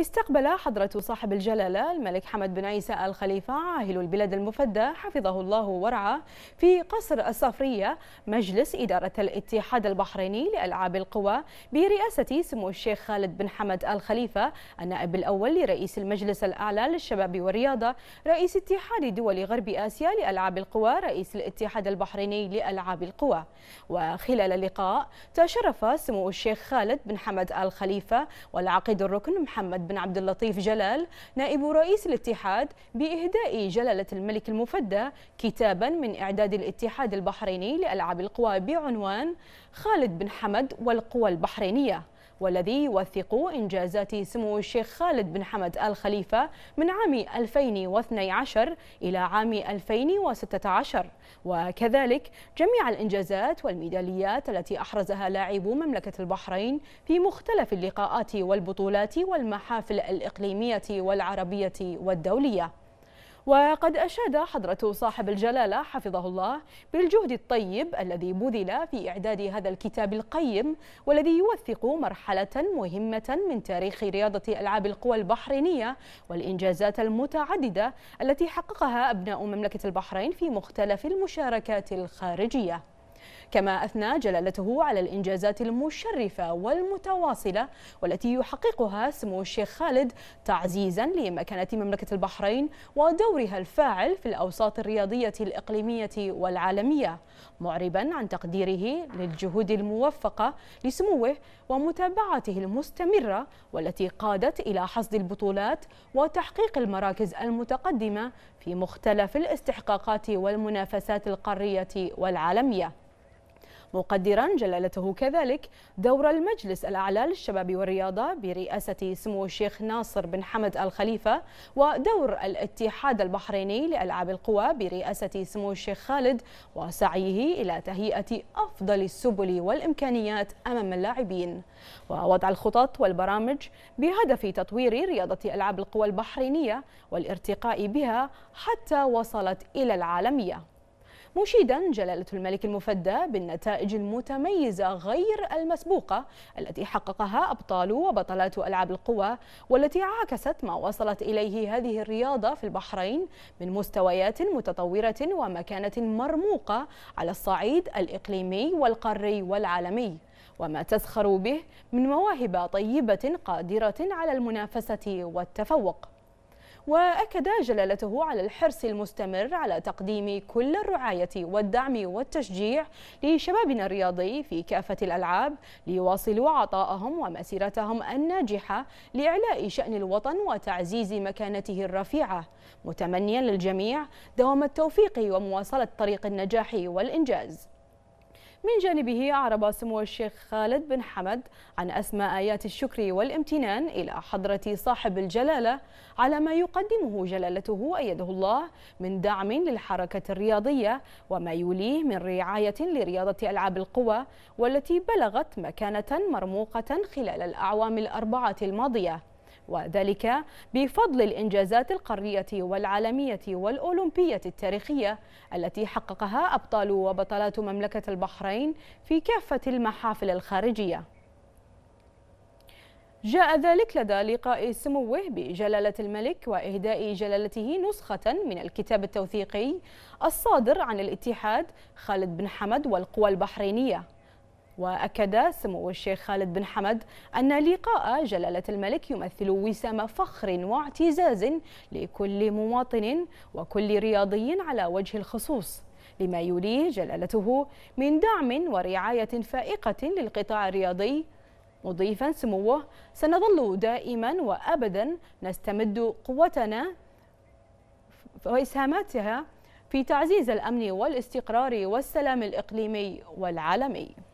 استقبل حضرة صاحب الجلالة الملك حمد بن عيسى الخليفة عاهل البلاد المفدى حفظه الله ورعاه في قصر الصفرية مجلس إدارة الاتحاد البحريني لألعاب القوى برئاسة سمو الشيخ خالد بن حمد الخليفة النائب الأول لرئيس المجلس الأعلى للشباب والرياضة رئيس اتحاد دول غرب آسيا لألعاب القوى رئيس الاتحاد البحريني لألعاب القوى وخلال اللقاء تشرف سمو الشيخ خالد بن حمد الخليفة والعقيد الركن محمد بن عبد اللطيف جلال نائب رئيس الاتحاد بإهداء جلالة الملك المفدى كتابا من إعداد الاتحاد البحريني لألعاب القوى بعنوان خالد بن حمد والقوى البحرينية والذي يوثق إنجازات سمو الشيخ خالد بن حمد آل خليفة من عام 2012 إلى عام 2016 وكذلك جميع الإنجازات والميداليات التي أحرزها لاعبو مملكة البحرين في مختلف اللقاءات والبطولات والمحافل الإقليمية والعربية والدولية وقد أشاد حضرة صاحب الجلالة حفظه الله بالجهد الطيب الذي بذل في إعداد هذا الكتاب القيم والذي يوثق مرحلة مهمة من تاريخ رياضة ألعاب القوى البحرينية والإنجازات المتعددة التي حققها أبناء مملكة البحرين في مختلف المشاركات الخارجية كما أثنى جلالته على الإنجازات المشرفة والمتواصلة والتي يحققها سمو الشيخ خالد تعزيزا لمكانة مملكة البحرين ودورها الفاعل في الأوساط الرياضية الإقليمية والعالمية معربا عن تقديره للجهود الموفقة لسموه ومتابعته المستمرة والتي قادت إلى حصد البطولات وتحقيق المراكز المتقدمة في مختلف الاستحقاقات والمنافسات القارية والعالمية مقدرا جلالته كذلك دور المجلس الأعلى للشباب والرياضة برئاسة سمو الشيخ ناصر بن حمد الخليفة ودور الاتحاد البحريني لألعاب القوى برئاسة سمو الشيخ خالد وسعيه إلى تهيئة أفضل السبل والإمكانيات أمام اللاعبين ووضع الخطط والبرامج بهدف تطوير رياضة ألعاب القوى البحرينية والارتقاء بها حتى وصلت إلى العالمية مشيدا جلالة الملك المفدى بالنتائج المتميزة غير المسبوقة التي حققها أبطال وبطلات ألعاب القوى والتي عاكست ما وصلت إليه هذه الرياضة في البحرين من مستويات متطورة ومكانة مرموقة على الصعيد الإقليمي والقاري والعالمي وما تسخر به من مواهب طيبة قادرة على المنافسة والتفوق وأكد جلالته على الحرص المستمر على تقديم كل الرعاية والدعم والتشجيع لشبابنا الرياضي في كافة الألعاب ليواصلوا عطاءهم ومسيرتهم الناجحة لإعلاء شأن الوطن وتعزيز مكانته الرفيعة متمنيا للجميع دوام التوفيق ومواصلة طريق النجاح والإنجاز من جانبه أعرب سمو الشيخ خالد بن حمد عن أسماء آيات الشكر والامتنان إلى حضرة صاحب الجلالة على ما يقدمه جلالته أيده الله من دعم للحركة الرياضية وما يوليه من رعاية لرياضة ألعاب القوى والتي بلغت مكانة مرموقة خلال الأعوام الأربعة الماضية وذلك بفضل الإنجازات القارية والعالمية والأولمبية التاريخية التي حققها أبطال وبطلات مملكة البحرين في كافة المحافل الخارجية جاء ذلك لدى لقاء سموه بجلالة الملك وإهداء جلالته نسخة من الكتاب التوثيقي الصادر عن الاتحاد خالد بن حمد والقوى البحرينية وأكد سمو الشيخ خالد بن حمد أن لقاء جلالة الملك يمثل وسام فخر واعتزاز لكل مواطن وكل رياضي على وجه الخصوص لما يوليه جلالته من دعم ورعاية فائقة للقطاع الرياضي مضيفا سموه سنظل دائما وأبدا نستمد قوتنا وإسهاماتها في تعزيز الأمن والاستقرار والسلام الإقليمي والعالمي